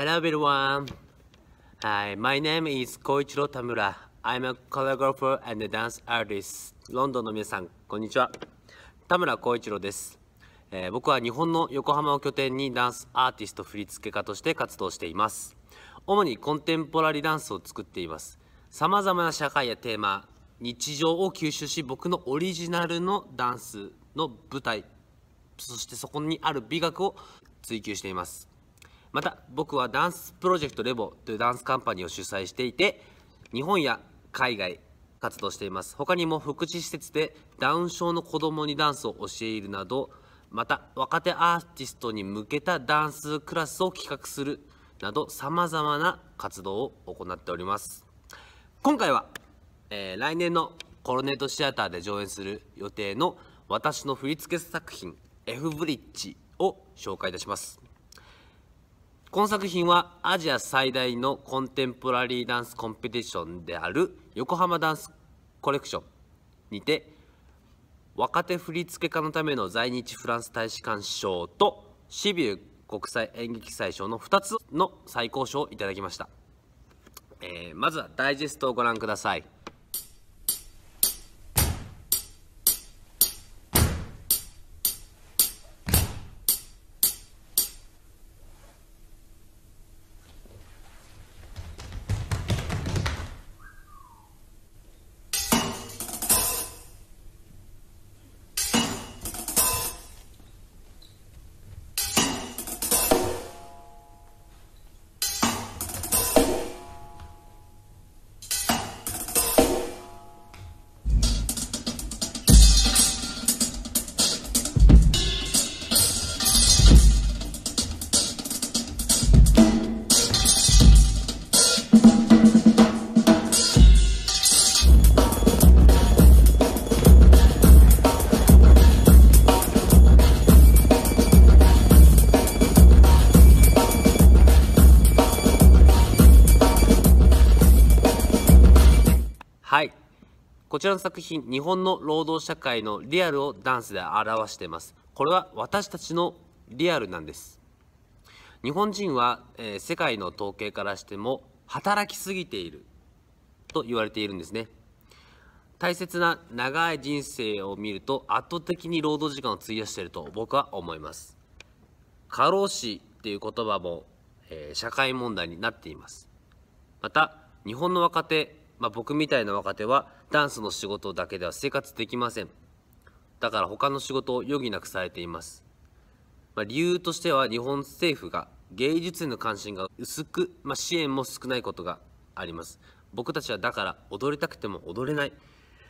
Hello everyone. Hi, my name is Koichiro Tamura. I'm a choreographer and a dance artist. ロンドンの皆さん、こんにちは。田村光一郎です、えー、僕は日本の横浜を拠点にダンスアーティスト振付家として活動しています。主にコンテンポラリーダンスを作っています。様々な社会やテーマ、日常を吸収し、僕のオリジナルのダンスの舞台、そしてそこにある美学を追求しています。また僕はダンスプロジェクトレボというダンスカンパニーを主催していて日本や海外活動しています他にも福祉施設でダウン症の子どもにダンスを教えるなどまた若手アーティストに向けたダンスクラスを企画するなどさまざまな活動を行っております今回は、えー、来年のコロネートシアターで上演する予定の私の振付作品「F ブリッジ」を紹介いたしますこの作品はアジア最大のコンテンポラリーダンスコンペティションである横浜ダンスコレクションにて若手振付家のための在日フランス大使館賞とシビュー国際演劇祭賞の2つの最高賞をいただきました、えー、まずはダイジェストをご覧くださいはいこちらの作品日本の労働社会のリアルをダンスで表していますこれは私たちのリアルなんです日本人は、えー、世界の統計からしても働きすぎていると言われているんですね大切な長い人生を見ると圧倒的に労働時間を費やしていると僕は思います過労死っていう言葉も、えー、社会問題になっていますまた日本の若手まあ、僕みたいな若手はダンスの仕事だけでは生活できませんだから他の仕事を余儀なくされています、まあ、理由としては日本政府が芸術への関心が薄く、まあ、支援も少ないことがあります僕たちはだから踊りたくても踊れない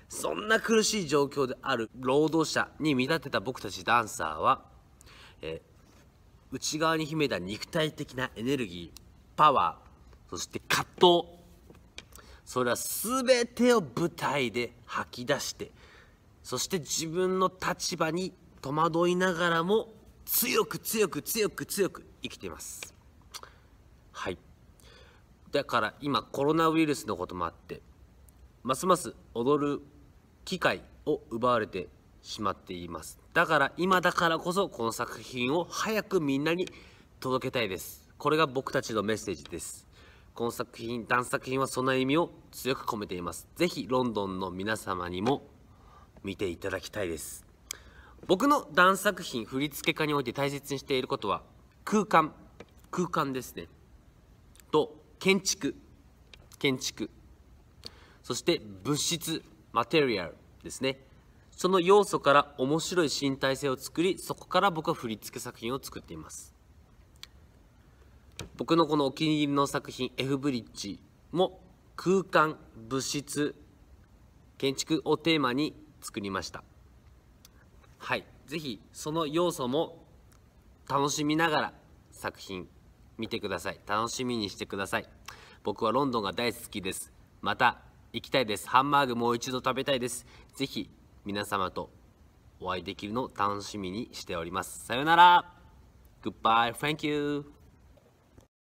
そんな苦しい状況である労働者に見立てた僕たちダンサーは、え内側に秘めた肉体的なエネルギーパワーそして葛藤それは全てを舞台で吐き出してそして自分の立場に戸惑いながらも強く強く強く強く生きていますはいだから今コロナウイルスのこともあってますます踊る機会を奪われてしまっていますだから今だからこそこの作品を早くみんなに届けたいですこれが僕たちのメッセージですこの作品ダン作品はその意味を強く込めています是非ロンドンの皆様にも見ていただきたいです僕のダン作品振付家において大切にしていることは空間空間ですねと建築建築そして物質マテリアルですねその要素から面白い身体性を作りそこから僕は振り付け作品を作っています僕のこのお気に入りの作品 F ブリッジも空間物質建築をテーマに作りましたはい是非その要素も楽しみながら作品見てください楽しみにしてください僕はロンドンが大好きですまた行きたいですハンバーグもう一度食べたいです是非皆様とお会いできるのを楽しみにしておりますさよならグッバイファン thank you